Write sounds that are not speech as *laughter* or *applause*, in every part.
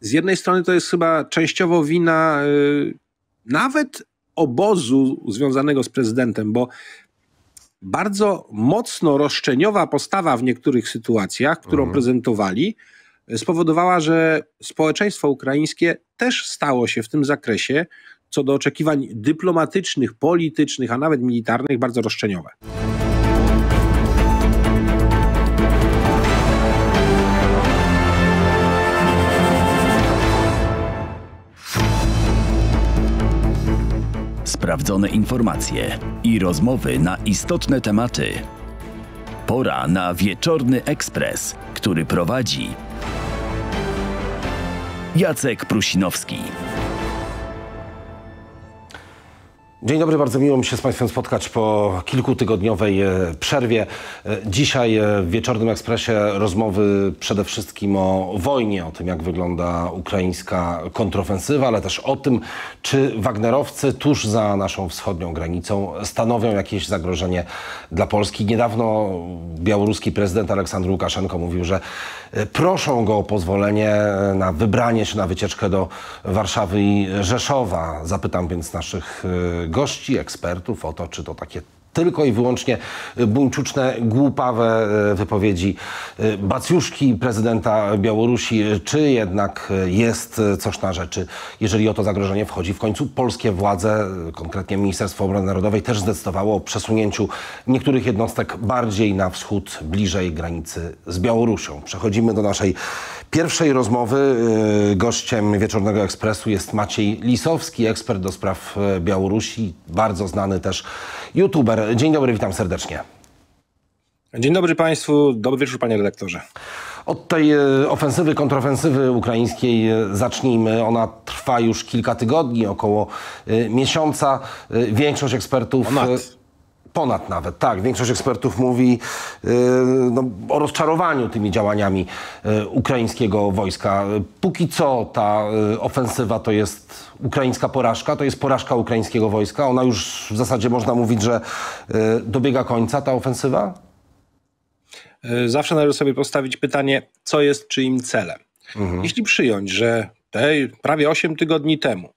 z jednej strony to jest chyba częściowo wina y, nawet obozu związanego z prezydentem, bo bardzo mocno roszczeniowa postawa w niektórych sytuacjach, którą mhm. prezentowali, spowodowała, że społeczeństwo ukraińskie też stało się w tym zakresie co do oczekiwań dyplomatycznych, politycznych, a nawet militarnych bardzo roszczeniowe. sprawdzone informacje i rozmowy na istotne tematy. Pora na wieczorny ekspres, który prowadzi Jacek Prusinowski. Dzień dobry, bardzo miło mi się z Państwem spotkać po kilkutygodniowej e, przerwie. E, Dzisiaj e, w Wieczornym Ekspresie rozmowy przede wszystkim o wojnie, o tym jak wygląda ukraińska kontrofensywa, ale też o tym, czy Wagnerowcy tuż za naszą wschodnią granicą stanowią jakieś zagrożenie dla Polski. Niedawno białoruski prezydent Aleksander Łukaszenko mówił, że proszą go o pozwolenie na wybranie się na wycieczkę do Warszawy i Rzeszowa. Zapytam więc naszych gości, ekspertów o to, czy to takie tylko i wyłącznie y, buńczuczne, głupawe y, wypowiedzi y, Bacjuszki, prezydenta Białorusi, czy jednak jest coś na rzeczy, jeżeli o to zagrożenie wchodzi. W końcu polskie władze, konkretnie Ministerstwo Obrony Narodowej, też zdecydowało o przesunięciu niektórych jednostek bardziej na wschód, bliżej granicy z Białorusią. Przechodzimy do naszej pierwszej rozmowy y, gościem Wieczornego Ekspresu jest Maciej Lisowski, ekspert do spraw y, Białorusi, bardzo znany też youtuber. Dzień dobry, witam serdecznie. Dzień dobry Państwu, dobry wieczór Panie redaktorze. Od tej y, ofensywy, kontrofensywy ukraińskiej zacznijmy. Ona trwa już kilka tygodni, około miesiąca. Większość ekspertów... Ponad. Ponad nawet, tak. Większość ekspertów mówi yy, no, o rozczarowaniu tymi działaniami yy, ukraińskiego wojska. Póki co ta yy, ofensywa to jest ukraińska porażka, to jest porażka ukraińskiego wojska. Ona już w zasadzie można mówić, że y, dobiega końca ta ofensywa? Y, zawsze należy sobie postawić pytanie, co jest czyim celem. Mhm. Jeśli przyjąć, że tej prawie 8 tygodni temu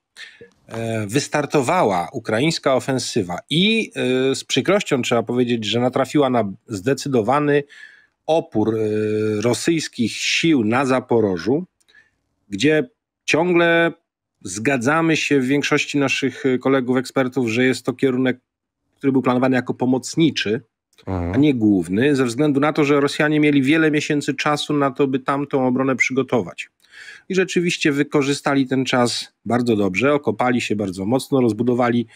E, wystartowała ukraińska ofensywa i e, z przykrością trzeba powiedzieć, że natrafiła na zdecydowany opór e, rosyjskich sił na Zaporożu, gdzie ciągle zgadzamy się w większości naszych kolegów ekspertów, że jest to kierunek, który był planowany jako pomocniczy, a nie główny, ze względu na to, że Rosjanie mieli wiele miesięcy czasu na to, by tamtą obronę przygotować. I rzeczywiście wykorzystali ten czas bardzo dobrze, okopali się bardzo mocno, rozbudowali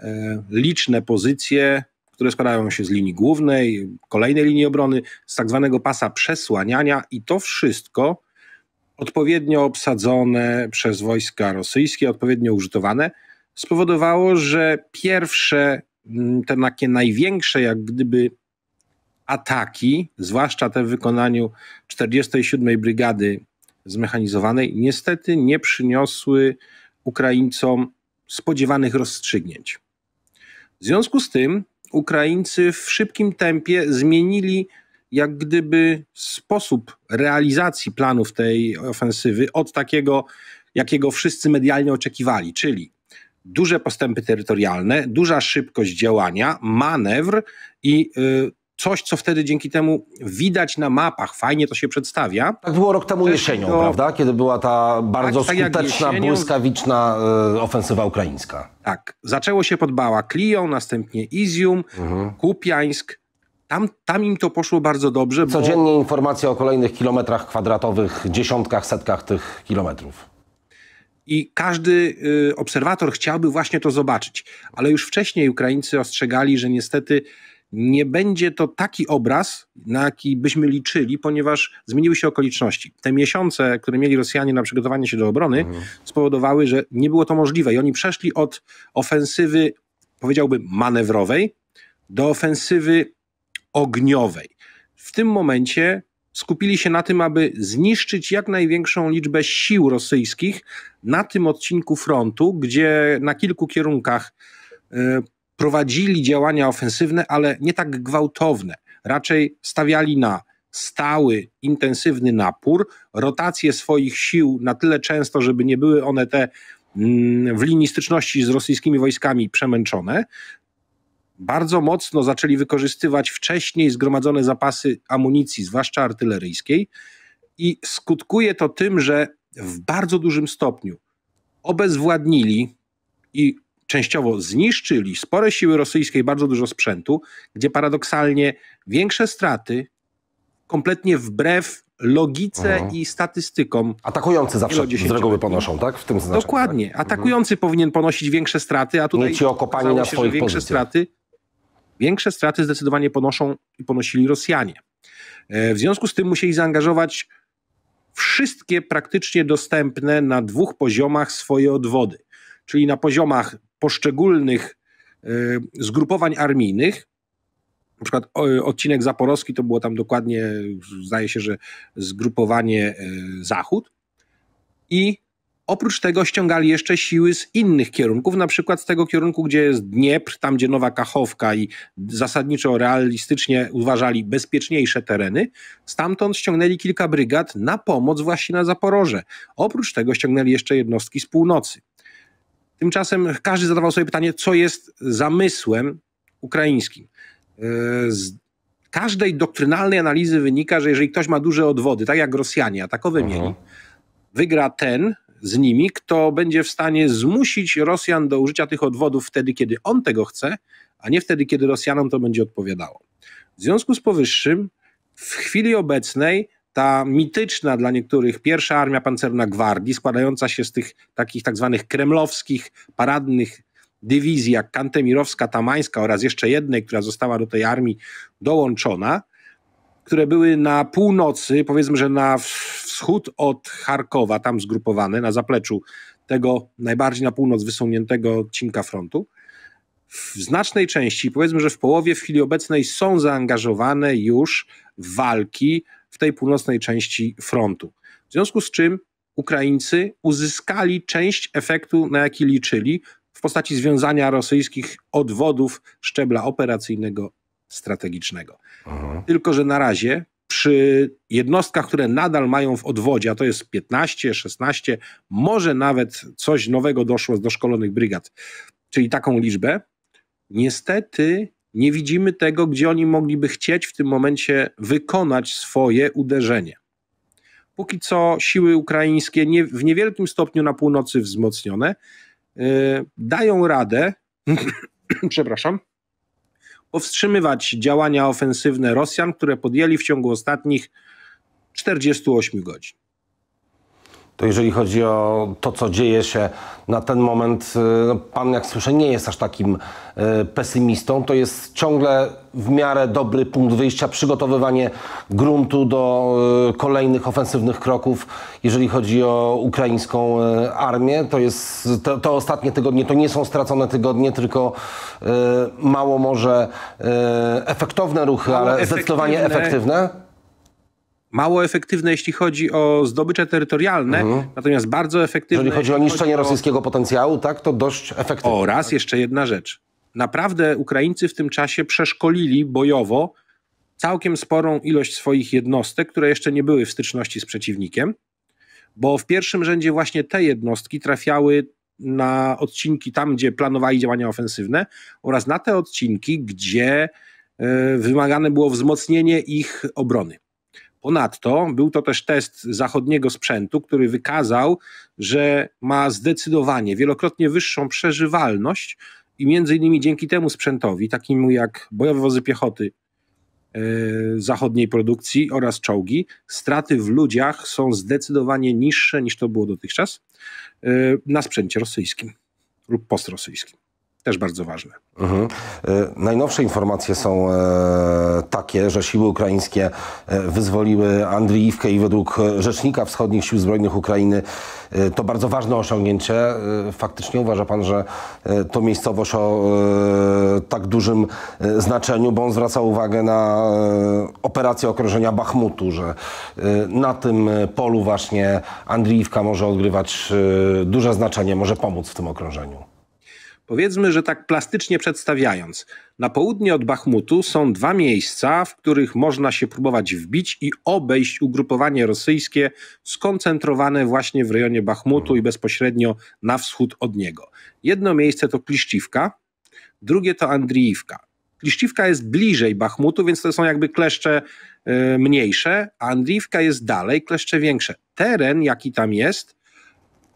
e, liczne pozycje, które składają się z linii głównej, kolejnej linii obrony, z tak zwanego pasa przesłaniania, i to wszystko odpowiednio obsadzone przez wojska rosyjskie, odpowiednio użytowane, spowodowało, że pierwsze Mm, te takie największe, jak gdyby ataki, zwłaszcza te w wykonaniu 47 Brygady Zmechanizowanej, niestety nie przyniosły Ukraińcom spodziewanych rozstrzygnięć. W związku z tym Ukraińcy w szybkim tempie zmienili jak gdyby sposób realizacji planów tej ofensywy od takiego, jakiego wszyscy medialnie oczekiwali, czyli duże postępy terytorialne, duża szybkość działania, manewr i y, coś, co wtedy dzięki temu widać na mapach, fajnie to się przedstawia. Tak było rok temu jesienią, to... prawda? Kiedy była ta tak, bardzo tak, skuteczna, tak błyskawiczna y, ofensywa ukraińska. Tak. Zaczęło się pod Bała, Klią, następnie Izium, mhm. Kupiańsk, tam, tam im to poszło bardzo dobrze. Codziennie bo... informacje o kolejnych kilometrach kwadratowych, dziesiątkach, setkach tych kilometrów. I każdy y, obserwator chciałby właśnie to zobaczyć. Ale już wcześniej Ukraińcy ostrzegali, że niestety nie będzie to taki obraz, na jaki byśmy liczyli, ponieważ zmieniły się okoliczności. Te miesiące, które mieli Rosjanie na przygotowanie się do obrony, mhm. spowodowały, że nie było to możliwe i oni przeszli od ofensywy, powiedziałbym, manewrowej do ofensywy ogniowej. W tym momencie skupili się na tym, aby zniszczyć jak największą liczbę sił rosyjskich na tym odcinku frontu, gdzie na kilku kierunkach e, prowadzili działania ofensywne, ale nie tak gwałtowne. Raczej stawiali na stały, intensywny napór, rotację swoich sił na tyle często, żeby nie były one te mm, w linii styczności z rosyjskimi wojskami przemęczone, bardzo mocno zaczęli wykorzystywać wcześniej zgromadzone zapasy amunicji, zwłaszcza artyleryjskiej, i skutkuje to tym, że w bardzo dużym stopniu obezwładnili i częściowo zniszczyli spore siły rosyjskie i bardzo dużo sprzętu, gdzie paradoksalnie większe straty kompletnie wbrew logice mhm. i statystykom. Atakujący zawsze z reguły ponoszą, tak? W tym znaczeniu. Dokładnie. Tak? Mhm. Atakujący mhm. powinien ponosić większe straty, a tutaj okazało na większe pozycjach. straty Większe straty zdecydowanie ponoszą i ponosili Rosjanie. E, w związku z tym musieli zaangażować wszystkie praktycznie dostępne na dwóch poziomach swoje odwody, czyli na poziomach poszczególnych e, zgrupowań armijnych, na przykład odcinek zaporowski to było tam dokładnie, zdaje się, że zgrupowanie e, Zachód i Oprócz tego ściągali jeszcze siły z innych kierunków, na przykład z tego kierunku, gdzie jest Dniepr, tam gdzie Nowa Kachowka i zasadniczo realistycznie uważali bezpieczniejsze tereny. Stamtąd ściągnęli kilka brygad na pomoc właśnie na Zaporoże. Oprócz tego ściągnęli jeszcze jednostki z północy. Tymczasem każdy zadawał sobie pytanie, co jest zamysłem ukraińskim. E, z każdej doktrynalnej analizy wynika, że jeżeli ktoś ma duże odwody, tak jak Rosjanie a takowe mieli, wygra ten, z nimi, kto będzie w stanie zmusić Rosjan do użycia tych odwodów wtedy, kiedy on tego chce, a nie wtedy, kiedy Rosjanom to będzie odpowiadało. W związku z powyższym, w chwili obecnej ta mityczna dla niektórych pierwsza armia pancerna gwardii, składająca się z tych takich tak zwanych kremlowskich paradnych dywizji, jak Kantemirowska, Tamańska oraz jeszcze jednej, która została do tej armii dołączona, które były na północy, powiedzmy, że na wschód od Charkowa, tam zgrupowane, na zapleczu tego najbardziej na północ wysuniętego odcinka frontu. W znacznej części, powiedzmy, że w połowie w chwili obecnej są zaangażowane już w walki w tej północnej części frontu. W związku z czym Ukraińcy uzyskali część efektu, na jaki liczyli, w postaci związania rosyjskich odwodów szczebla operacyjnego strategicznego. Aha. Tylko, że na razie przy jednostkach, które nadal mają w odwodzie, a to jest 15, 16, może nawet coś nowego doszło z doszkolonych brygad, czyli taką liczbę, niestety nie widzimy tego, gdzie oni mogliby chcieć w tym momencie wykonać swoje uderzenie. Póki co siły ukraińskie nie, w niewielkim stopniu na północy wzmocnione yy, dają radę, *clears throat* przepraszam, powstrzymywać działania ofensywne Rosjan, które podjęli w ciągu ostatnich 48 godzin to jeżeli chodzi o to, co dzieje się na ten moment, y, no, pan, jak słyszę, nie jest aż takim y, pesymistą. To jest ciągle w miarę dobry punkt wyjścia, przygotowywanie gruntu do y, kolejnych ofensywnych kroków, jeżeli chodzi o ukraińską armię. To jest te, te ostatnie tygodnie, to nie są stracone tygodnie, tylko mało może efektowne ruchy, mało ale efektywne. zdecydowanie efektywne mało efektywne, jeśli chodzi o zdobycze terytorialne, mhm. natomiast bardzo efektywne. Jeżeli chodzi o niszczenie chodzi o... rosyjskiego potencjału, tak, to dość efektywne. Oraz tak? jeszcze jedna rzecz. Naprawdę Ukraińcy w tym czasie przeszkolili bojowo całkiem sporą ilość swoich jednostek, które jeszcze nie były w styczności z przeciwnikiem, bo w pierwszym rzędzie właśnie te jednostki trafiały na odcinki tam, gdzie planowali działania ofensywne, oraz na te odcinki, gdzie y, wymagane było wzmocnienie ich obrony. Ponadto był to też test zachodniego sprzętu, który wykazał, że ma zdecydowanie wielokrotnie wyższą przeżywalność i między innymi dzięki temu sprzętowi, takim jak bojowe wozy piechoty e, zachodniej produkcji oraz czołgi, straty w ludziach są zdecydowanie niższe niż to było dotychczas e, na sprzęcie rosyjskim lub postrosyjskim też bardzo ważne. Mhm. E, najnowsze informacje są e, takie, że siły ukraińskie e, wyzwoliły Andriiwkę i według rzecznika Wschodnich Sił Zbrojnych Ukrainy to bardzo ważne osiągnięcie. Faktycznie uważa pan, że to miejscowość o tak dużym znaczeniu, bo on zwraca uwagę na operację okrążenia Bachmutu, że na tym polu właśnie Andriiwka może odgrywać duże znaczenie, może pomóc w tym okrążeniu. Powiedzmy, że tak plastycznie przedstawiając, na południe od Bachmutu są dwa miejsca, w których można się próbować wbić i obejść ugrupowanie rosyjskie skoncentrowane właśnie w rejonie Bachmutu i bezpośrednio na wschód od niego. Jedno miejsce to Kliszciwka, drugie to Andriiwka. Kliszciwka jest bliżej Bachmutu, więc to są jakby kleszcze e, mniejsze, a Andriiwka jest dalej, kleszcze większe. Teren, jaki tam jest,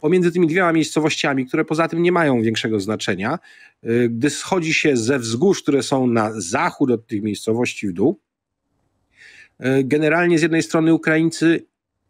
pomiędzy tymi dwiema miejscowościami, które poza tym nie mają większego znaczenia, y, gdy schodzi się ze wzgórz, które są na zachód od tych miejscowości w dół, y, generalnie z jednej strony Ukraińcy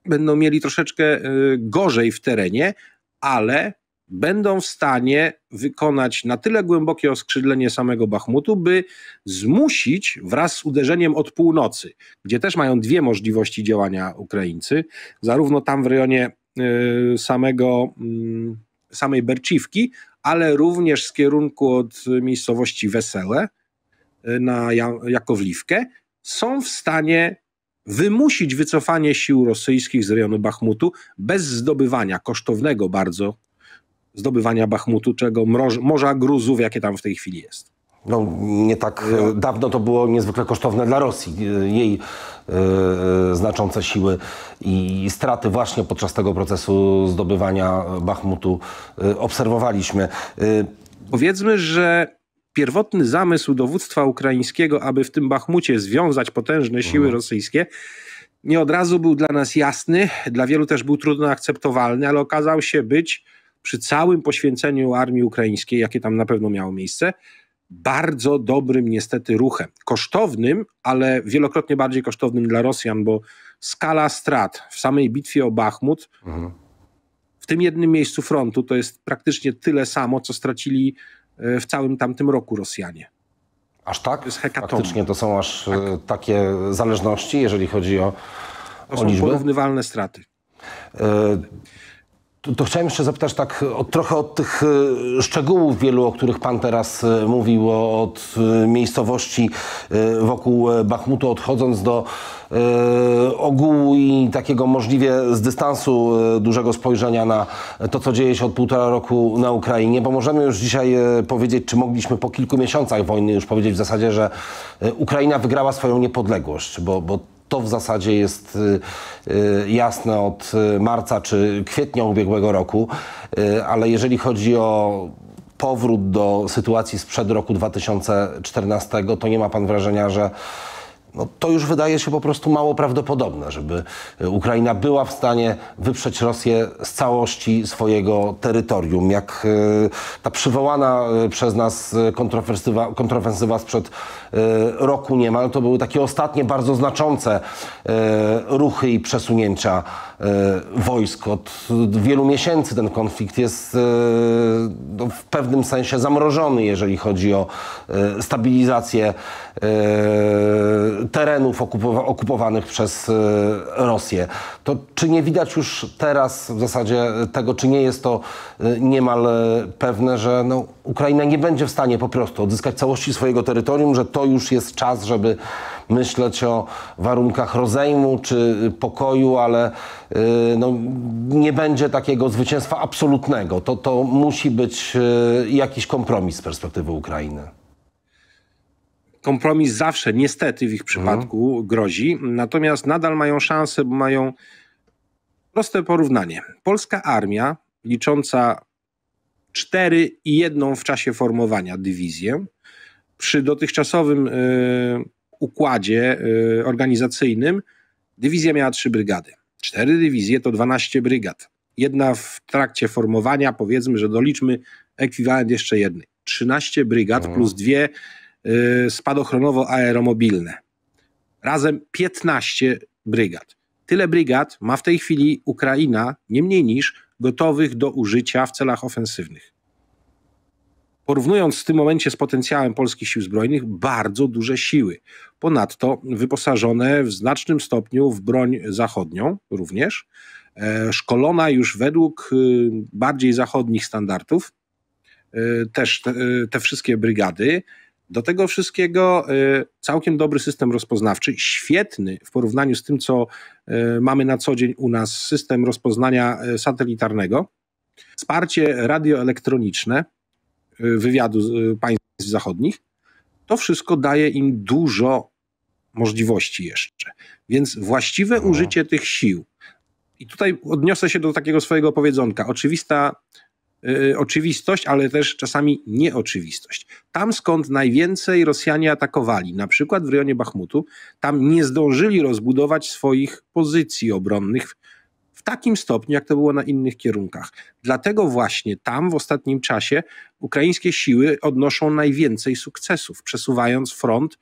będą mieli troszeczkę y, gorzej w terenie, ale będą w stanie wykonać na tyle głębokie oskrzydlenie samego Bachmutu, by zmusić wraz z uderzeniem od północy, gdzie też mają dwie możliwości działania Ukraińcy, zarówno tam w rejonie Y, samego, mm, samej Berciwki, ale również z kierunku od miejscowości Wesele y, na Jakowliwkę, są w stanie wymusić wycofanie sił rosyjskich z rejonu Bachmutu bez zdobywania kosztownego bardzo zdobywania Bachmutu, czego morza gruzów, jakie tam w tej chwili jest. No, nie tak e, dawno to było niezwykle kosztowne dla Rosji. E, jej e, znaczące siły i straty właśnie podczas tego procesu zdobywania Bachmutu obserwowaliśmy. Powiedzmy, że pierwotny zamysł dowództwa ukraińskiego, aby w tym Bachmucie związać potężne siły mhm. rosyjskie, nie od razu był dla nas jasny, dla wielu też był trudno akceptowalny, ale okazał się być przy całym poświęceniu armii ukraińskiej, jakie tam na pewno miało miejsce, bardzo dobrym niestety ruchem. Kosztownym, ale wielokrotnie bardziej kosztownym dla Rosjan, bo skala strat w samej bitwie o Bachmut mhm. w tym jednym miejscu frontu to jest praktycznie tyle samo, co stracili e, w całym tamtym roku Rosjanie. Aż tak? To jest Faktycznie to są aż e, tak. takie zależności, jeżeli chodzi o, to o są porównywalne straty. E, to, to, chciałem jeszcze zapytać tak e, o, trochę od tych e, szczegółów wielu, o których Pan teraz e, mówił, od miejscowości wokół Bachmutu, odchodząc do y, ogółu i takiego możliwie z dystansu dużego spojrzenia na to, co dzieje się od półtora roku na Ukrainie, bo możemy już dzisiaj powiedzieć, czy mogliśmy po kilku miesiącach wojny już powiedzieć w zasadzie, że Ukraina wygrała swoją niepodległość, bo, bo to w zasadzie jest y, y, jasne od y, marca czy kwietnia ubiegłego roku, ale jeżeli chodzi o powrót do sytuacji sprzed roku 2014, to nie ma pan wrażenia, że no, to już wydaje się po prostu mało prawdopodobne, żeby Ukraina była w stanie wyprzeć Rosję z całości swojego terytorium. Jak ta przywołana przez nas kontrofensywa, kontrofensywa sprzed E, roku niemal. To były takie ostatnie bardzo znaczące e, ruchy i przesunięcia e, wojsk. Od wielu miesięcy ten konflikt jest no, w pewnym sensie zamrożony, jeżeli chodzi o stabilizację terenów okupowanych przez Rosję. To czy nie widać już teraz w zasadzie tego, czy nie jest to niemal pewne, że no, Ukraina nie będzie w stanie po prostu odzyskać całości swojego terytorium, że to to już jest czas, żeby myśleć o warunkach rozejmu czy pokoju, ale y, no, nie będzie takiego zwycięstwa absolutnego. To, to musi być y, jakiś kompromis z perspektywy Ukrainy kompromis zawsze, niestety w ich przypadku, mhm. grozi. Natomiast nadal mają szansę, bo mają proste porównanie. Polska armia licząca cztery i jedną w czasie formowania dywizję przy dotychczasowym e, układzie e, organizacyjnym dywizja miała trzy brygady. Cztery dywizje to 12 brygad. Jedna w trakcie formowania, powiedzmy, że doliczmy ekwiwalent jeszcze jednej. 13 brygad mhm. plus dwie e, spadochronowo-aeromobilne. Razem 15 brygad. Tyle brygad ma w tej chwili Ukraina, nie mniej niż gotowych do użycia w celach ofensywnych porównując w tym momencie z potencjałem polskich sił zbrojnych, bardzo duże siły. Ponadto wyposażone w znacznym stopniu w broń zachodnią również, e, szkolona już według e, bardziej zachodnich standardów, e, też te, te wszystkie brygady. Do tego wszystkiego całkiem dobry system rozpoznawczy, świetny w porównaniu z tym, co mamy na co dzień u nas, system rozpoznania satelitarnego, wsparcie radioelektroniczne, wywiadu y, państw zachodnich, to wszystko daje im dużo możliwości jeszcze. Więc właściwe no. użycie tych sił. I tutaj odniosę się do takiego swojego powiedzonka. Oczywista y, oczywistość, ale też czasami nieoczywistość. Tam skąd najwięcej Rosjanie atakowali, na przykład w rejonie Bachmutu, tam nie zdążyli rozbudować swoich pozycji obronnych w takim stopniu, jak to było na innych kierunkach. Dlatego właśnie tam w ostatnim czasie ukraińskie siły odnoszą najwięcej sukcesów, przesuwając front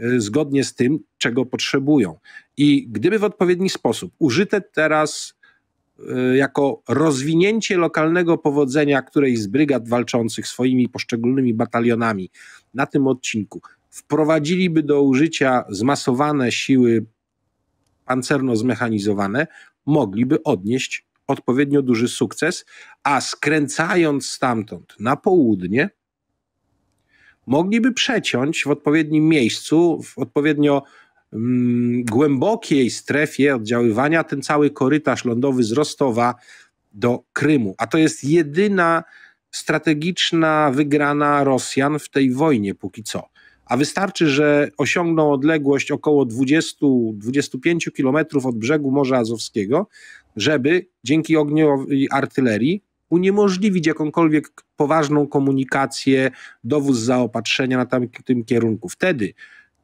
y, zgodnie z tym, czego potrzebują. I gdyby w odpowiedni sposób użyte teraz y, jako rozwinięcie lokalnego powodzenia którejś z brygad walczących swoimi poszczególnymi batalionami na tym odcinku, wprowadziliby do użycia zmasowane siły pancerno zmechanizowane mogliby odnieść odpowiednio duży sukces, a skręcając stamtąd na południe, mogliby przeciąć w odpowiednim miejscu, w odpowiednio mm, głębokiej strefie oddziaływania ten cały korytarz lądowy z Rostowa do Krymu. A to jest jedyna strategiczna wygrana Rosjan w tej wojnie póki co a wystarczy, że osiągną odległość około 20-25 kilometrów od brzegu Morza Azowskiego, żeby dzięki ogniowej artylerii uniemożliwić jakąkolwiek poważną komunikację, dowóz zaopatrzenia na tam, tym kierunku. Wtedy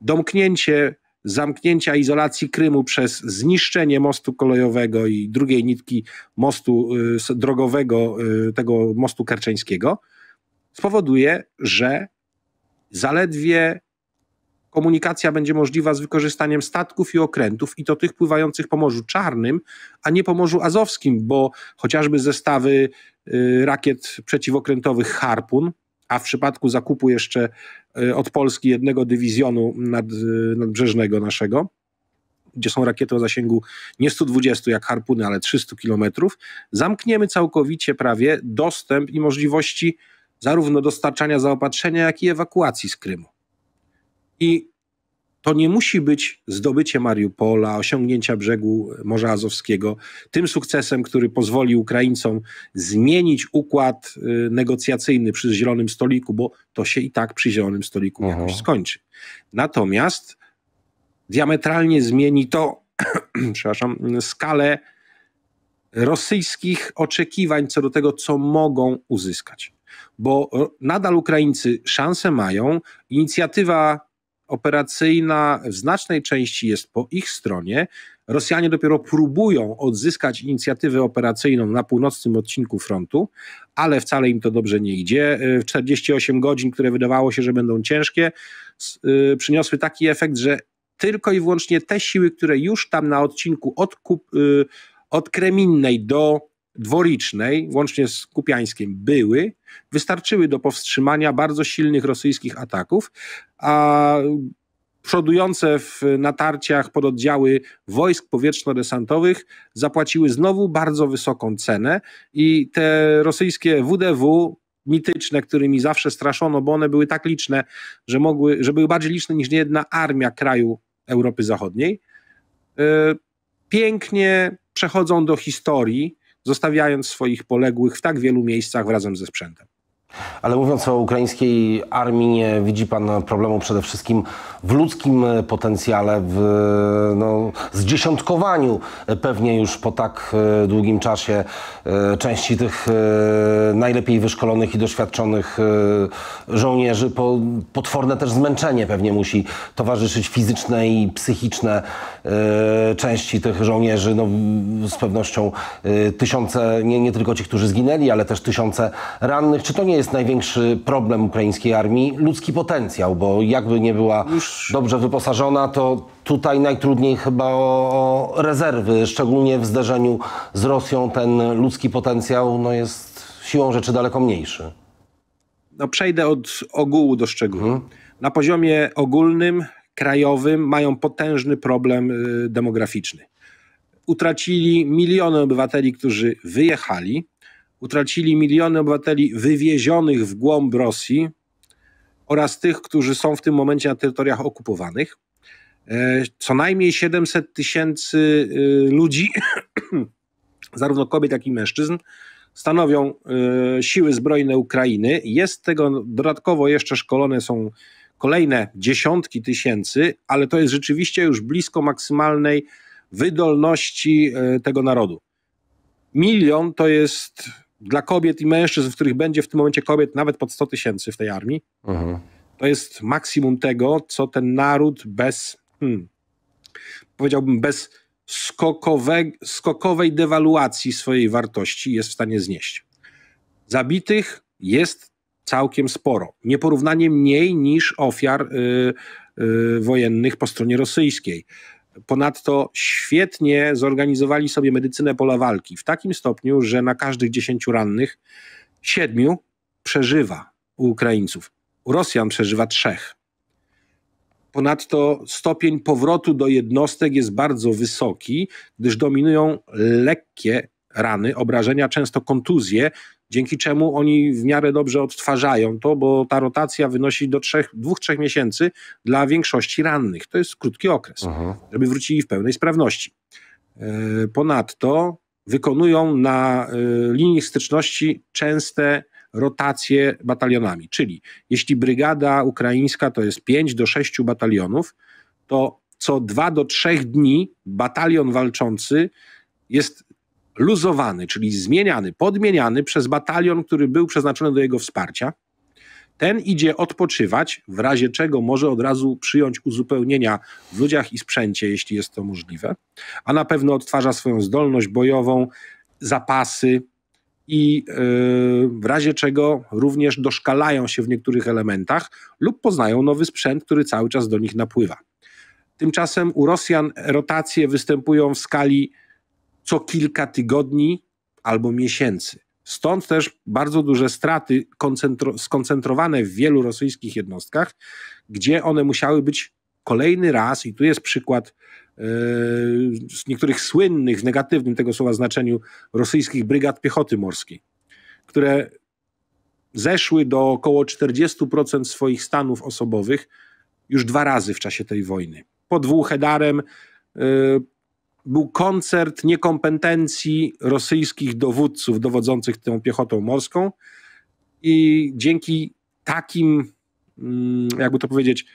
domknięcie zamknięcia izolacji Krymu przez zniszczenie mostu kolejowego i drugiej nitki mostu y, drogowego, y, tego mostu kerczeńskiego, spowoduje, że zaledwie komunikacja będzie możliwa z wykorzystaniem statków i okrętów i to tych pływających po Morzu Czarnym, a nie po Morzu Azowskim, bo chociażby zestawy y, rakiet przeciwokrętowych Harpun, a w przypadku zakupu jeszcze y, od Polski jednego dywizjonu nad, y, nadbrzeżnego naszego, gdzie są rakiety o zasięgu nie 120 jak harpuny, ale 300 kilometrów, zamkniemy całkowicie prawie dostęp i możliwości zarówno dostarczania zaopatrzenia, jak i ewakuacji z Krymu. I to nie musi być zdobycie Mariupola, osiągnięcia brzegu Morza Azowskiego, tym sukcesem, który pozwoli Ukraińcom zmienić układ y, negocjacyjny przy Zielonym Stoliku, bo to się i tak przy Zielonym Stoliku Aha. Mhm. jakoś skończy. Natomiast diametralnie zmieni to, *clears throat* przepraszam, skalę rosyjskich oczekiwań co do tego, co mogą uzyskać bo nadal Ukraińcy szanse mają. Inicjatywa operacyjna w znacznej części jest po ich stronie. Rosjanie dopiero próbują odzyskać inicjatywę operacyjną na północnym odcinku frontu, ale wcale im to dobrze nie idzie. 48 godzin, które wydawało się, że będą ciężkie, y, przyniosły taki efekt, że tylko i wyłącznie te siły, które już tam na odcinku od, y, od Kreminnej do dworicznej, łącznie z Kupiańskiem, były, wystarczyły do powstrzymania bardzo silnych rosyjskich ataków, a przodujące w natarciach pododdziały wojsk powietrzno-desantowych zapłaciły znowu bardzo wysoką cenę i te rosyjskie WDW mityczne, którymi zawsze straszono, bo one były tak liczne, że, mogły, że były bardziej liczne niż niejedna armia kraju Europy Zachodniej, e, pięknie przechodzą do historii zostawiając swoich poległych w tak wielu miejscach razem ze sprzętem. Ale mówiąc o ukraińskiej armii, nie widzi Pan problemu przede wszystkim w ludzkim e, potencjale, w e, no, zdziesiątkowaniu e, pewnie już po tak długim czasie części tych najlepiej wyszkolonych i doświadczonych żołnierzy. potworne też zmęczenie pewnie musi towarzyszyć fizyczne i psychiczne części tych żołnierzy. No, z pewnością tysiące, nie, nie tylko ci, którzy zginęli, ale też tysiące rannych. Czy to nie jest największy problem ukraińskiej armii ludzki potencjał, bo jakby nie była Już... dobrze wyposażona, to tutaj najtrudniej chyba o rezerwy, szczególnie w zderzeniu z Rosją ten ludzki potencjał no jest siłą rzeczy daleko mniejszy. No przejdę od ogółu do szczegółu. Hmm. Na poziomie ogólnym, krajowym mają potężny problem y, demograficzny. Utracili miliony obywateli, którzy wyjechali, utracili miliony obywateli wywiezionych w głąb Rosji oraz tych, którzy są w tym momencie na terytoriach okupowanych. E, co najmniej 700 tysięcy e, ludzi, *clears throat* zarówno kobiet, jak i mężczyzn, stanowią e, siły zbrojne Ukrainy. Jest tego dodatkowo jeszcze szkolone są kolejne dziesiątki tysięcy, ale to jest rzeczywiście już blisko maksymalnej wydolności tego narodu. Milion to jest dla kobiet i mężczyzn, w których będzie w tym momencie kobiet nawet pod 100 tysięcy w tej armii, mhm. to jest maksimum tego, co ten naród bez, hmm, powiedziałbym, bez skokowe, skokowej dewaluacji swojej wartości jest w stanie znieść. Zabitych jest całkiem sporo. Nieporównanie mniej niż ofiar y, y, wojennych po stronie rosyjskiej. Ponadto świetnie zorganizowali sobie medycynę pola walki w takim stopniu, że na każdych dziesięciu rannych siedmiu przeżywa u Ukraińców. U Rosjan przeżywa trzech. Ponadto stopień powrotu do jednostek jest bardzo wysoki, gdyż dominują lekkie rany, obrażenia, często kontuzje, dzięki czemu oni w miarę dobrze odtwarzają to, bo ta rotacja wynosi do trzech, dwóch, trzech miesięcy dla większości rannych. To jest krótki okres, Aha. Mhm. żeby wrócili w pełnej sprawności. E, ponadto wykonują na e, linii styczności częste rotacje batalionami, czyli jeśli brygada ukraińska to jest 5 do 6 batalionów, to co 2 do 3 dni batalion walczący jest luzowany, czyli zmieniany, podmieniany przez batalion, który był przeznaczony do jego wsparcia. Ten idzie odpoczywać, w razie czego może od razu przyjąć uzupełnienia w ludziach i sprzęcie, jeśli jest to możliwe, a na pewno odtwarza swoją zdolność bojową, zapasy i yy, w razie czego również doszkalają się w niektórych elementach lub poznają nowy sprzęt, który cały czas do nich napływa. Tymczasem u Rosjan rotacje występują w skali co kilka tygodni albo miesięcy. Stąd też bardzo duże straty skoncentrowane w wielu rosyjskich jednostkach, gdzie one musiały być kolejny raz, i tu jest przykład yy, z niektórych słynnych w negatywnym tego słowa znaczeniu rosyjskich brygad piechoty morskiej, które zeszły do około 40% swoich stanów osobowych już dwa razy w czasie tej wojny. Pod Włóchedarem, yy, e, był koncert niekompetencji rosyjskich dowódców dowodzących tą piechotą morską i dzięki takim, mm, jakby to powiedzieć,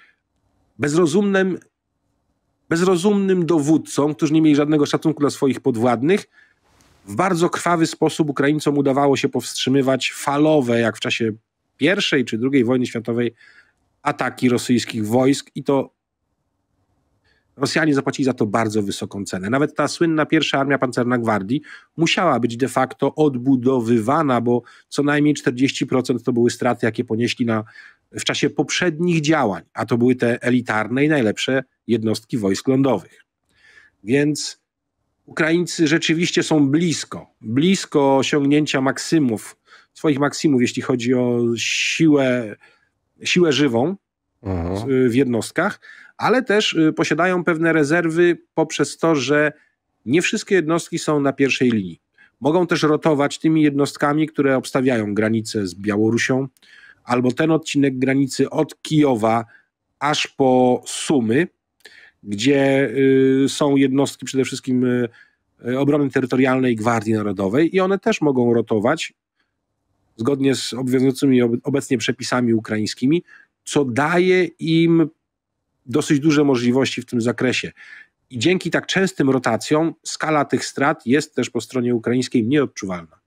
bezrozumnym, bezrozumnym dowódcom, którzy nie mieli żadnego szacunku dla swoich podwładnych, w bardzo krwawy sposób Ukraińcom udawało się powstrzymywać falowe, jak w czasie I czy II wojny światowej, ataki rosyjskich wojsk i to Rosjanie zapłacili za to bardzo wysoką cenę. Nawet ta słynna pierwsza armia pancerna gwardii musiała być de facto odbudowywana, bo co najmniej 40% to były straty, jakie ponieśli na, w czasie poprzednich działań, a to były te elitarne i najlepsze jednostki wojsk lądowych. Więc Ukraińcy rzeczywiście są blisko, blisko osiągnięcia maksymów, swoich maksymów, jeśli chodzi o siłę, siłę żywą mhm. w jednostkach, ale też y, posiadają pewne rezerwy poprzez to, że nie wszystkie jednostki są na pierwszej linii. Mogą też rotować tymi jednostkami, które obstawiają granicę z Białorusią, albo ten odcinek granicy od Kijowa aż po Sumy, gdzie y, są jednostki przede wszystkim y, obrony terytorialnej Gwardii Narodowej i one też mogą rotować zgodnie z obowiązującymi obecnie przepisami ukraińskimi, co daje im dosyć duże możliwości w tym zakresie. I dzięki tak częstym rotacjom skala tych strat jest też po stronie ukraińskiej nieodczuwalna.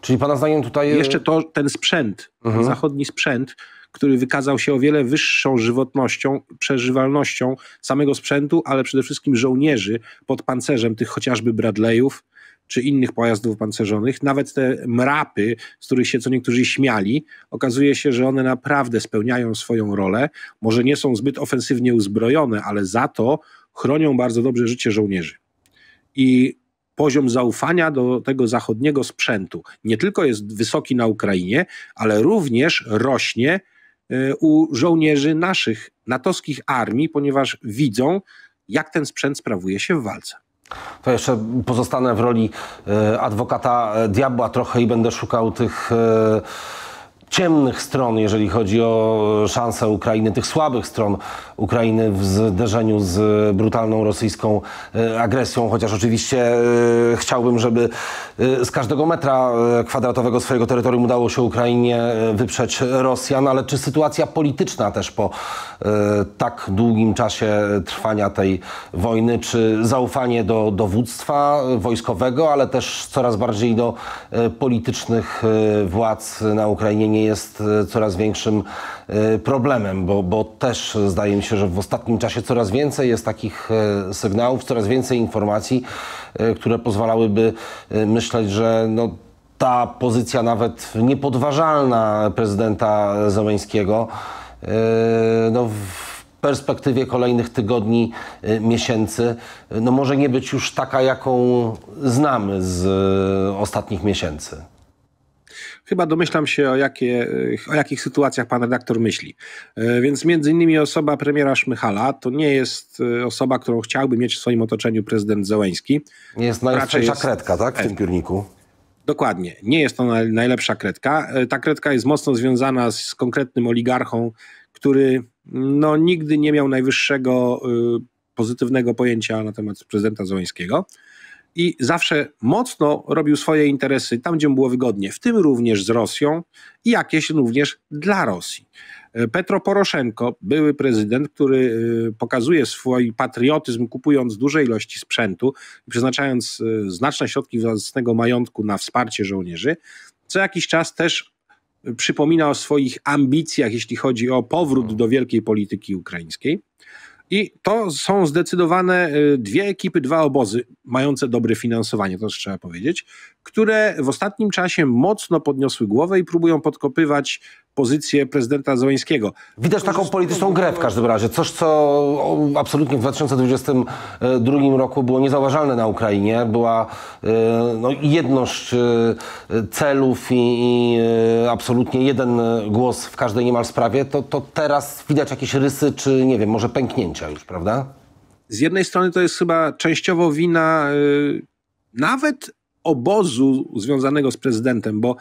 Czyli Pana zdaniem tutaj. Jeszcze to ten sprzęt, mhm. zachodni sprzęt, który wykazał się o wiele wyższą żywotnością, przeżywalnością samego sprzętu, ale przede wszystkim żołnierzy pod pancerzem tych chociażby Bradleyów, czy innych pojazdów pancerzonych, nawet te mrapy, z których się co niektórzy śmiali, okazuje się, że one naprawdę spełniają swoją rolę. Może nie są zbyt ofensywnie uzbrojone, ale za to chronią bardzo dobrze życie żołnierzy. I poziom zaufania do tego zachodniego sprzętu nie tylko jest wysoki na Ukrainie, ale również rośnie e, u żołnierzy naszych natowskich armii, ponieważ widzą, jak ten sprzęt sprawuje się w walce. To jeszcze pozostanę w roli e, adwokata e, diabła trochę i będę szukał tych e, ciemnych stron, jeżeli chodzi o szanse Ukrainy, tych słabych stron Ukrainy w zderzeniu z brutalną rosyjską e, agresją, chociaż oczywiście e, chciałbym, żeby e, z każdego metra kwadratowego swojego terytorium udało się Ukrainie wyprzeć Rosjan, ale czy sytuacja polityczna też po tak długim czasie trwania tej wojny, czy zaufanie do dowództwa wojskowego, ale też coraz bardziej do politycznych władz na Ukrainie nie jest e, coraz większym e, problemem, bo, bo też zdaje mi się, że w ostatnim czasie coraz więcej jest takich e, sygnałów, coraz więcej informacji, które pozwalałyby myśleć, że no, ta pozycja nawet niepodważalna prezydenta zameńskiego, no, w perspektywie kolejnych tygodni, miesięcy, no może nie być już taka, jaką znamy z ostatnich miesięcy. Chyba domyślam się, o, jakie, o jakich sytuacjach pan redaktor myśli. E, więc między innymi osoba premiera Szmychala to nie jest e, osoba, którą chciałby mieć w swoim otoczeniu prezydent Zełęński. Nie jest najlepsza kredka, tak, w tym piórniku? Dokładnie. Nie jest to najlepsza kredka. E, ta kredka jest mocno związana z konkretnym oligarchą, który no, nigdy nie miał najwyższego y, pozytywnego pojęcia na temat prezydenta Zońskiego i zawsze mocno robił swoje interesy tam, gdzie mu było wygodnie, w tym również z Rosją i jakieś również dla Rosji. E, Petro Poroszenko, były prezydent, który e, pokazuje swój patriotyzm, kupując duże ilości sprzętu i przeznaczając e, znaczne środki własnego majątku na wsparcie żołnierzy, co jakiś czas też przypomina o swoich ambicjach, jeśli chodzi o powrót mm. do wielkiej polityki ukraińskiej. I to są zdecydowane y, dwie ekipy, dwa obozy mające dobre finansowanie, to też trzeba powiedzieć, które w ostatnim czasie mocno podniosły głowę i próbują podkopywać pozycję prezydenta Zeleńskiego. Widać taką polityczną grę w każdym razie. Coś, co absolutnie w 2022 roku było niezauważalne na Ukrainie. Była e, no, jedność e, celów i, i e, absolutnie jeden głos w każdej niemal sprawie. To, to teraz widać jakieś rysy, czy nie wiem, może pęknięcia już, prawda? Z jednej strony to jest chyba częściowo wina nawet obozu związanego z prezydentem, bo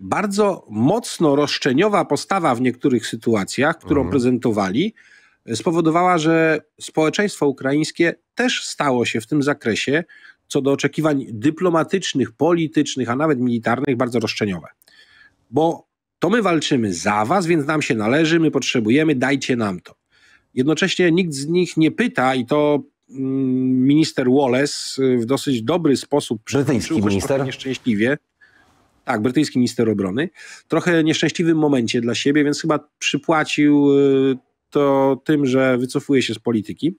bardzo mocno roszczeniowa postawa w niektórych sytuacjach, którą mhm. prezentowali, spowodowała, że społeczeństwo ukraińskie też stało się w tym zakresie co do oczekiwań dyplomatycznych, politycznych, a nawet militarnych bardzo roszczeniowe. Bo to my walczymy za was, więc nam się należy, my potrzebujemy, dajcie nam to. Jednocześnie nikt z nich nie pyta i to mm, minister Wallace y, w dosyć dobry sposób przyjął, minister. nieszczęśliwie, tak, brytyjski minister obrony, trochę nieszczęśliwym momencie dla siebie, więc chyba przypłacił y, to tym, że wycofuje się z polityki.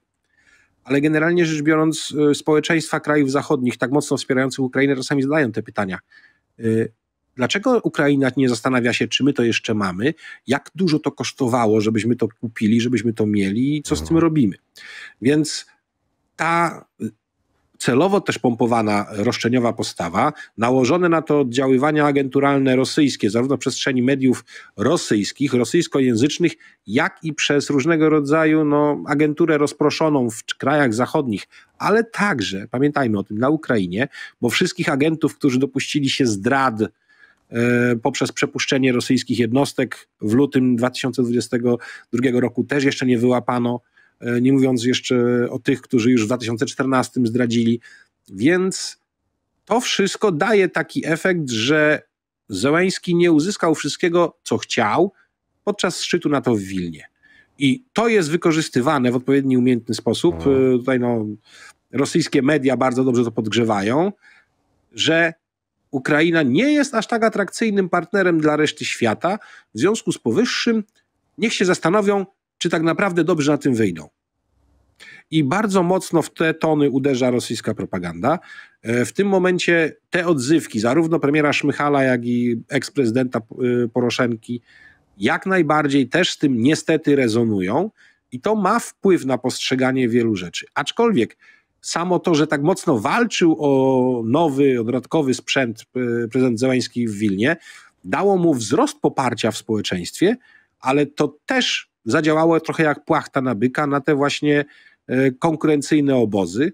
Ale generalnie rzecz biorąc, y, społeczeństwa krajów zachodnich, tak mocno wspierających Ukrainę, czasami zadają te pytania. Y, dlaczego Ukraina nie zastanawia się, czy my to jeszcze mamy, jak dużo to kosztowało, żebyśmy to kupili, żebyśmy to mieli i co z tym mhm. robimy? Więc ta celowo też pompowana roszczeniowa postawa, nałożone na to oddziaływania agenturalne rosyjskie, zarówno w przestrzeni mediów rosyjskich, rosyjskojęzycznych, jak i przez różnego rodzaju no, agenturę rozproszoną w krajach zachodnich, ale także, pamiętajmy o tym, na Ukrainie, bo wszystkich agentów, którzy dopuścili się zdrad, e, poprzez przepuszczenie rosyjskich jednostek w lutym 2022 roku też jeszcze nie wyłapano. E, nie mówiąc jeszcze o tych, którzy już w 2014 zdradzili. Więc to wszystko daje taki efekt, że Zełański nie uzyskał wszystkiego, co chciał podczas szczytu NATO w Wilnie. I to jest wykorzystywane w odpowiedni, umiejętny sposób. No. E, tutaj no, rosyjskie media bardzo dobrze to podgrzewają, że Ukraina nie jest aż tak atrakcyjnym partnerem dla reszty świata. W związku z powyższym niech się zastanowią, czy tak naprawdę dobrze na tym wyjdą. I bardzo mocno w te tony uderza rosyjska propaganda. E, w tym momencie te odzywki, zarówno premiera Szmychala, jak i eksprezydenta e, Poroszenki, jak najbardziej też z tym niestety rezonują i to ma wpływ na postrzeganie wielu rzeczy. Aczkolwiek samo to, że tak mocno walczył o nowy, dodatkowy sprzęt e, prezydent Zełański w Wilnie, dało mu wzrost poparcia w społeczeństwie, ale to też zadziałało trochę jak płachta na byka na te właśnie e, konkurencyjne obozy.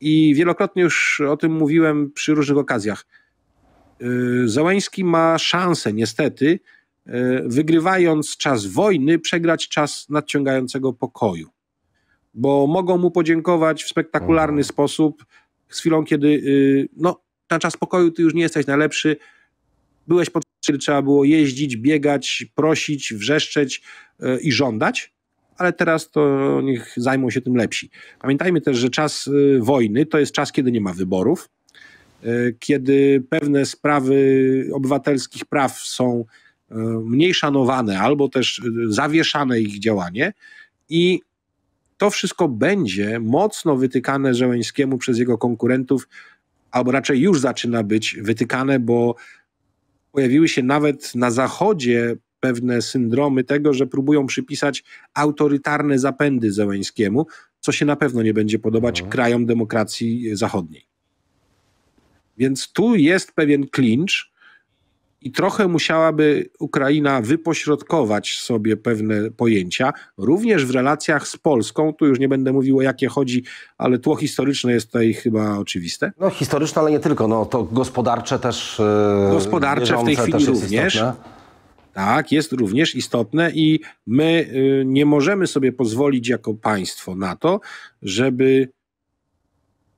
I wielokrotnie już o tym mówiłem przy różnych okazjach. E, Załęski ma szansę, niestety, e, wygrywając czas wojny, przegrać czas nadciągającego pokoju. Bo mogą mu podziękować w spektakularny mhm. sposób z chwilą, kiedy y, no, na czas pokoju ty już nie jesteś najlepszy, byłeś pod trzeba było jeździć, biegać, prosić, wrzeszczeć, E, i żądać, ale teraz to niech zajmą się tym lepsi. Pamiętajmy też, że czas e, wojny to jest czas, kiedy nie ma wyborów, e, kiedy pewne sprawy obywatelskich praw są mniej szanowane albo też zawieszane ich działanie i to wszystko będzie mocno wytykane Żeleńskiemu przez jego konkurentów, albo raczej już zaczyna być wytykane, bo pojawiły się nawet na zachodzie pewne syndromy tego, że próbują przypisać autorytarne zapędy Zełęńskiemu, co się na pewno nie będzie podobać no. krajom demokracji zachodniej. Więc tu jest pewien klincz i trochę musiałaby Ukraina wypośrodkować sobie pewne pojęcia, również w relacjach z Polską. Tu już nie będę mówił o jakie chodzi, ale tło historyczne jest tutaj chyba oczywiste. No historyczne, ale nie tylko, no to gospodarcze też. E, gospodarcze w tej chwili również. Istotne tak, jest również istotne i my y, nie możemy sobie pozwolić jako państwo na to, żeby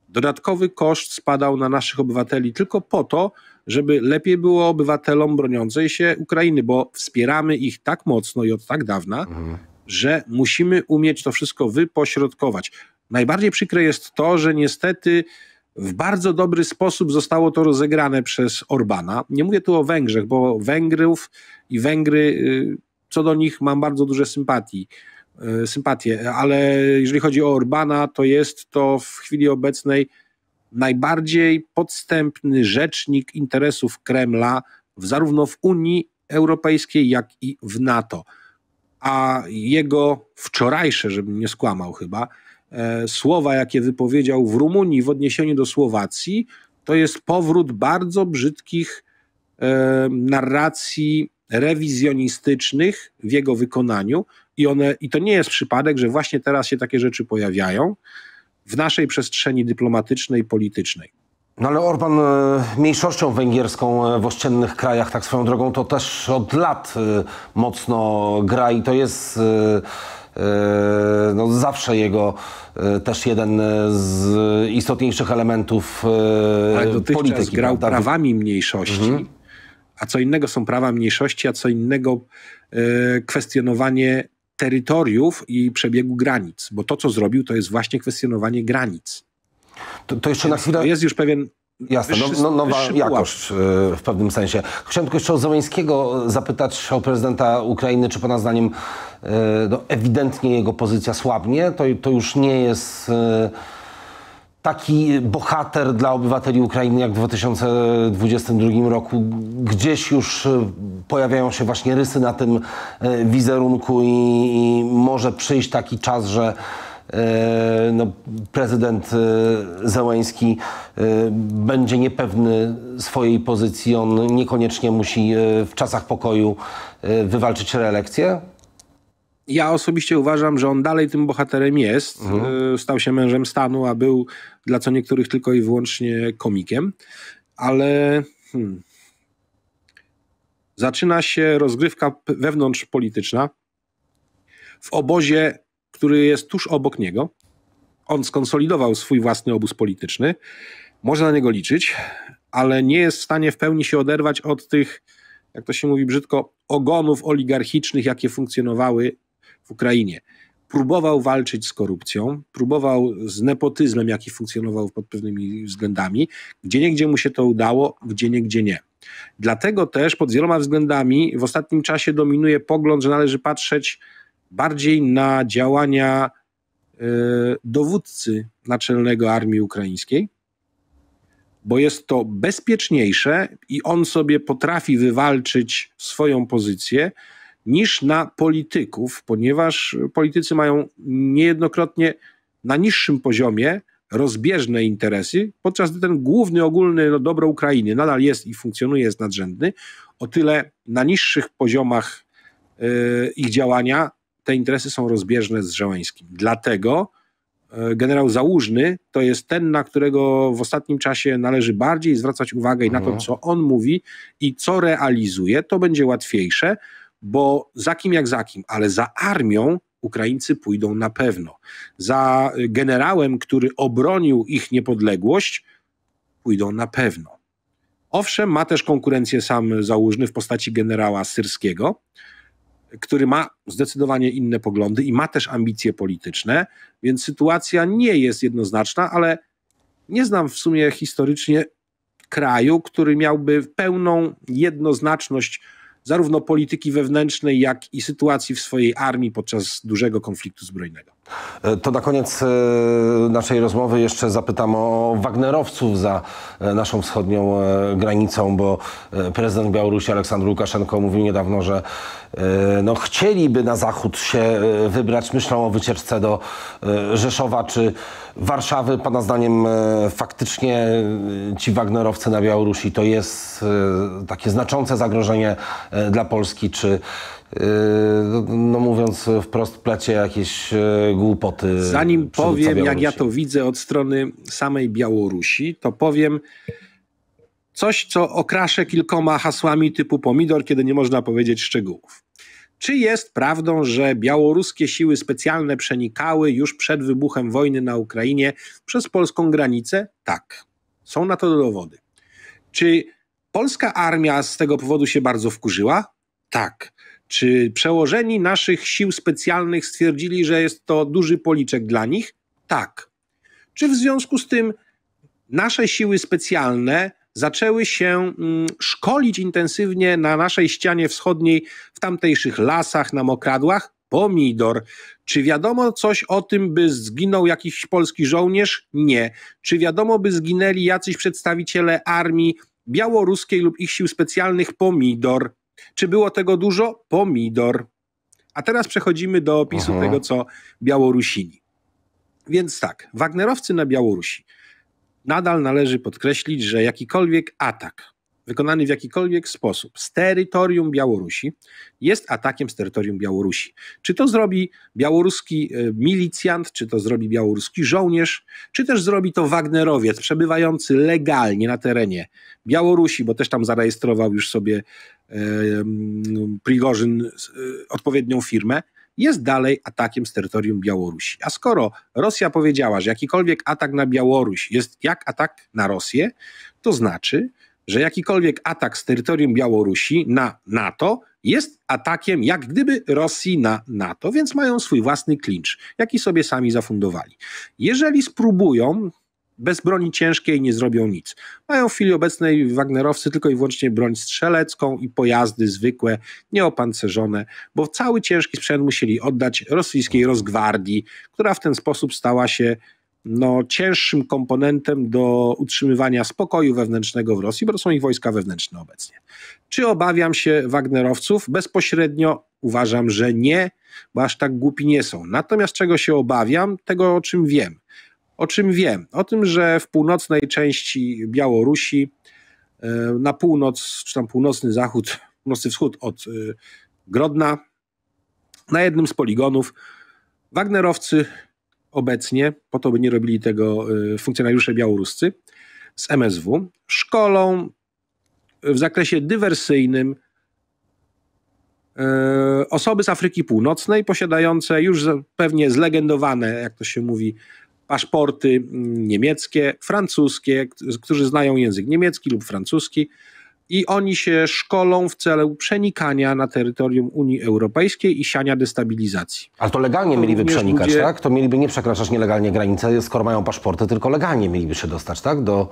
dodatkowy koszt spadał na naszych obywateli tylko po to, żeby lepiej było obywatelom broniącej się Ukrainy, bo wspieramy ich tak mocno i od tak dawna, mhm. że musimy umieć to wszystko wypośrodkować. Najbardziej przykre jest to, że niestety w bardzo dobry sposób zostało to rozegrane przez Orbana. Nie mówię tu o Węgrzech, bo Węgrów i Węgry, y, co do nich mam bardzo duże sympatii, y, sympatie, ale jeżeli chodzi o Orbana, to jest to w chwili obecnej najbardziej podstępny rzecznik interesów Kremla zarówno w Unii Europejskiej, jak i w NATO. A jego wczorajsze, żebym nie skłamał chyba, e, słowa, jakie wypowiedział w Rumunii w odniesieniu do Słowacji, to jest powrót bardzo brzydkich e, narracji rewizjonistycznych w jego wykonaniu i, one, i to nie jest przypadek, że właśnie teraz się takie rzeczy pojawiają w naszej przestrzeni dyplomatycznej, politycznej. No ale Orban e, mniejszością węgierską e, w ościennych krajach, tak swoją drogą, to też od lat e, mocno gra i to jest no zawsze jego też jeden z istotniejszych elementów Ale dotychczas polityki. grał prawda? prawami mniejszości, mhm a co innego są prawa mniejszości, a co innego e, kwestionowanie terytoriów i przebiegu granic, bo to, co zrobił, to jest właśnie kwestionowanie granic. To, to jeszcze na chwilę. To jest już pewien Jasne, no, no, nowa jakość e, w pewnym sensie. Chciałem tylko jeszcze o Zeleńskiego zapytać o prezydenta Ukrainy, czy pana zdaniem e, no, ewidentnie jego pozycja słabnie. To, to już nie jest taki bohater dla obywateli Ukrainy jak w 2022 roku. Gdzieś już e, pojawiają się właśnie rysy na tym e, wizerunku i, i może przyjść taki czas, że e, no, prezydent Zełęński będzie niepewny swojej pozycji. On niekoniecznie musi w czasach pokoju wywalczyć reelekcję? ja osobiście uważam, że on dalej tym bohaterem jest. Mhm. Y, stał się mężem stanu, a był dla co niektórych tylko i wyłącznie komikiem. Ale hmm, zaczyna się rozgrywka wewnątrzpolityczna w obozie, który jest tuż obok niego. On skonsolidował swój własny obóz polityczny. Można na niego liczyć, ale nie jest w stanie w pełni się oderwać od tych, jak to się mówi brzydko, ogonów oligarchicznych, jakie funkcjonowały w Ukrainie próbował walczyć z korupcją, próbował z nepotyzmem, jaki funkcjonował pod pewnymi względami. Gdzie niegdzie mu się to udało, gdzie niegdzie nie. Dlatego też pod wieloma względami w ostatnim czasie dominuje pogląd, że należy patrzeć bardziej na działania y, dowódcy naczelnego armii ukraińskiej, bo jest to bezpieczniejsze i on sobie potrafi wywalczyć swoją pozycję niż na polityków, ponieważ politycy mają niejednokrotnie na niższym poziomie rozbieżne interesy, podczas gdy ten główny, ogólny no, dobro Ukrainy nadal jest i funkcjonuje, jest nadrzędny, o tyle na niższych poziomach y, ich działania te interesy są rozbieżne z Żołańskim. Dlatego y, generał Załużny to jest ten, na którego w ostatnim czasie należy bardziej zwracać uwagę i na to, mhm. co on mówi i co realizuje. To będzie łatwiejsze, bo za kim jak za kim, ale za armią Ukraińcy pójdą na pewno. Za generałem, który obronił ich niepodległość, pójdą na pewno. Owszem, ma też konkurencję sam założny w postaci generała syrskiego, który ma zdecydowanie inne poglądy i ma też ambicje polityczne, więc sytuacja nie jest jednoznaczna, ale nie znam w sumie historycznie kraju, który miałby pełną jednoznaczność zarówno polityki wewnętrznej, jak i sytuacji w swojej armii podczas dużego konfliktu zbrojnego. E, to na koniec e, naszej rozmowy jeszcze zapytam o Wagnerowców za e, naszą wschodnią granicą, bo prezydent Białorusi Aleksandr Łukaszenko mówił niedawno, że no, chcieliby na zachód się wybrać. Myślą o wycieczce do Rzeszowa czy Warszawy. Pana zdaniem faktycznie ci Wagnerowcy na Białorusi to jest takie znaczące zagrożenie dla Polski, czy Yy, no mówiąc wprost, plecie jakieś yy, głupoty. Zanim powiem, jak ja to widzę od strony samej Białorusi, to powiem coś, co okraszę kilkoma hasłami typu pomidor, kiedy nie można powiedzieć szczegółów. Czy jest prawdą, że białoruskie siły specjalne przenikały już przed wybuchem wojny na Ukrainie przez polską granicę? Tak. Są na to dowody. Czy polska armia z tego powodu się bardzo wkurzyła? Tak. Czy przełożeni naszych sił specjalnych stwierdzili, że jest to duży policzek dla nich? Tak. Czy w związku z tym nasze siły specjalne zaczęły się mm, szkolić intensywnie na naszej ścianie wschodniej, w tamtejszych lasach, na mokradłach? Pomidor. Czy wiadomo coś o tym, by zginął jakiś polski żołnierz? Nie. Czy wiadomo, by zginęli jacyś przedstawiciele armii białoruskiej lub ich sił specjalnych? Pomidor. Czy było tego dużo? Pomidor. A teraz przechodzimy do opisu Aha. tego, co Białorusini. Więc tak, Wagnerowcy na Białorusi. Nadal należy podkreślić, że jakikolwiek atak wykonany w jakikolwiek sposób z terytorium Białorusi, jest atakiem z terytorium Białorusi. Czy to zrobi białoruski e, milicjant, czy to zrobi białoruski żołnierz, czy też zrobi to Wagnerowiec przebywający legalnie na terenie Białorusi, bo też tam zarejestrował już sobie e, Prigorzyn e, odpowiednią firmę jest dalej atakiem z terytorium Białorusi. A skoro Rosja powiedziała, że jakikolwiek atak na Białoruś jest jak atak na Rosję, to znaczy, że jakikolwiek atak z terytorium Białorusi na NATO jest atakiem jak gdyby Rosji na NATO, więc mają swój własny klincz, jaki sobie sami zafundowali. Jeżeli spróbują, bez broni ciężkiej nie zrobią nic. Mają w chwili obecnej Wagnerowcy tylko i wyłącznie broń strzelecką i pojazdy zwykłe, nieopancerzone, bo cały ciężki sprzęt musieli oddać rosyjskiej rozgwardii, która w ten sposób stała się no, cięższym komponentem do utrzymywania spokoju wewnętrznego w Rosji, bo są ich wojska wewnętrzne obecnie. Czy obawiam się Wagnerowców? Bezpośrednio uważam, że nie, bo aż tak głupi nie są. Natomiast czego się obawiam? Tego, o czym wiem. O czym wiem? O tym, że w północnej części Białorusi, e, na północ, czy tam północny zachód, północny wschód od e, Grodna, na jednym z poligonów Wagnerowcy obecnie, po to by nie robili tego y, funkcjonariusze białoruscy, z MSW, szkolą w zakresie dywersyjnym y, osoby z Afryki Północnej posiadające już pewnie zlegendowane, jak to się mówi, paszporty mm, niemieckie, francuskie, którzy znają język niemiecki lub francuski, i oni się szkolą w celu przenikania na terytorium Unii Europejskiej i siania destabilizacji. Ale to legalnie to mieliby przenikać, ludzie... tak? To mieliby nie przekraczać nielegalnie granicy, skoro mają paszporty, tylko legalnie mieliby się dostać, tak? Do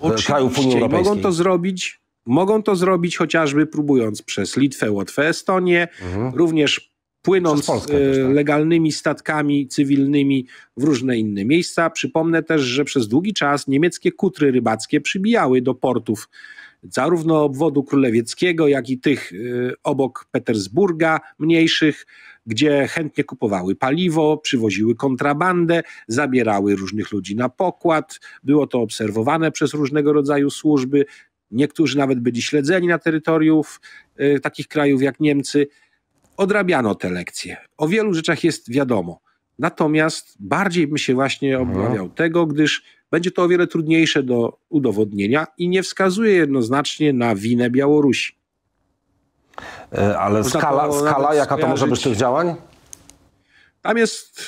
Oczywiście. krajów Unii Europejskiej. Mogą to zrobić, mogą to zrobić chociażby próbując przez Litwę, Łotwę, Estonię, mhm. również płynąc e, tak. legalnymi statkami cywilnymi w różne inne miejsca. Przypomnę też, że przez długi czas niemieckie kutry rybackie przybijały do portów zarówno obwodu królewieckiego, jak i tych y, obok Petersburga mniejszych, gdzie chętnie kupowały paliwo, przywoziły kontrabandę, zabierały różnych ludzi na pokład. Było to obserwowane przez różnego rodzaju służby. Niektórzy nawet byli śledzeni na terytoriów y, takich krajów jak Niemcy. Odrabiano te lekcje. O wielu rzeczach jest wiadomo. Natomiast bardziej bym się właśnie obawiał tego, gdyż będzie to o wiele trudniejsze do udowodnienia i nie wskazuje jednoznacznie na winę Białorusi. E, ale Można skala, skala jaka to może być tych działań? Tam jest,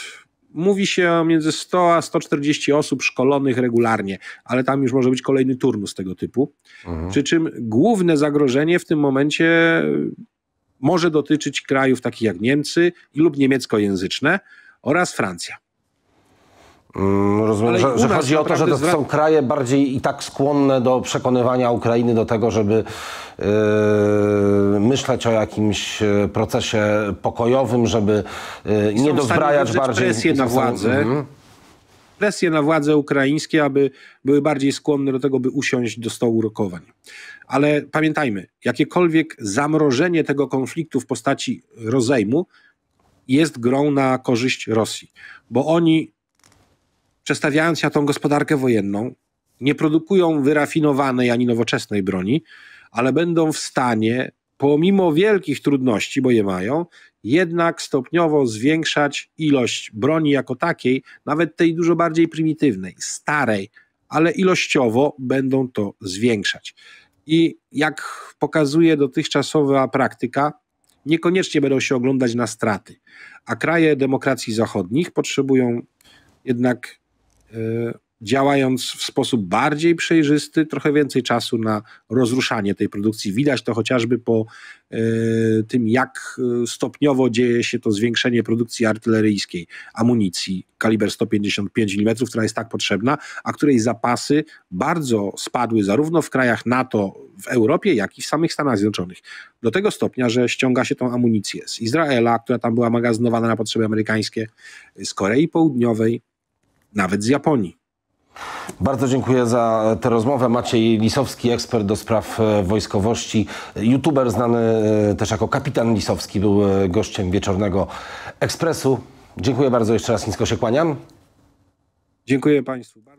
mówi się między 100 a 140 osób szkolonych regularnie, ale tam już może być kolejny turnus tego typu. Mhm. Przy czym główne zagrożenie w tym momencie może dotyczyć krajów takich jak Niemcy lub niemieckojęzyczne oraz Francja. Mm, rozumiem, że, że chodzi o to, że to są kraje bardziej i tak skłonne do przekonywania Ukrainy do tego, żeby yy, myśleć o jakimś e, procesie pokojowym, żeby yy, nie dozbrajać bardziej. presję na władzę. Mhm. Presję na władze ukraińskie, aby były bardziej skłonne do tego, by usiąść do stołu rokowań. Ale pamiętajmy, jakiekolwiek zamrożenie tego konfliktu w postaci rozejmu jest grą na korzyść Rosji, bo oni przestawiając się na tą gospodarkę wojenną, nie produkują wyrafinowanej ani nowoczesnej broni, ale będą w stanie, pomimo wielkich trudności, bo je mają, jednak stopniowo zwiększać ilość broni jako takiej, nawet tej dużo bardziej prymitywnej, starej, ale ilościowo będą to zwiększać. I jak pokazuje dotychczasowa praktyka, niekoniecznie będą się oglądać na straty, a kraje demokracji zachodnich potrzebują jednak Y, działając w sposób bardziej przejrzysty, trochę więcej czasu na rozruszanie tej produkcji. Widać to chociażby po y, tym, jak y, stopniowo dzieje się to zwiększenie produkcji artyleryjskiej amunicji kaliber 155 mm, która jest tak potrzebna, a której zapasy bardzo spadły zarówno w krajach NATO, w Europie, jak i w samych Stanach Zjednoczonych. Do tego stopnia, że ściąga się tą amunicję z Izraela, która tam była magazynowana na potrzeby amerykańskie, z Korei Południowej, nawet z Japonii. Bardzo dziękuję za tę rozmowę. Maciej Lisowski, ekspert do spraw e, wojskowości, youtuber znany e, też jako kapitan Lisowski, był e, gościem wieczornego ekspresu. Dziękuję bardzo jeszcze raz, nisko się kłaniam. Dziękuję Państwu bardzo.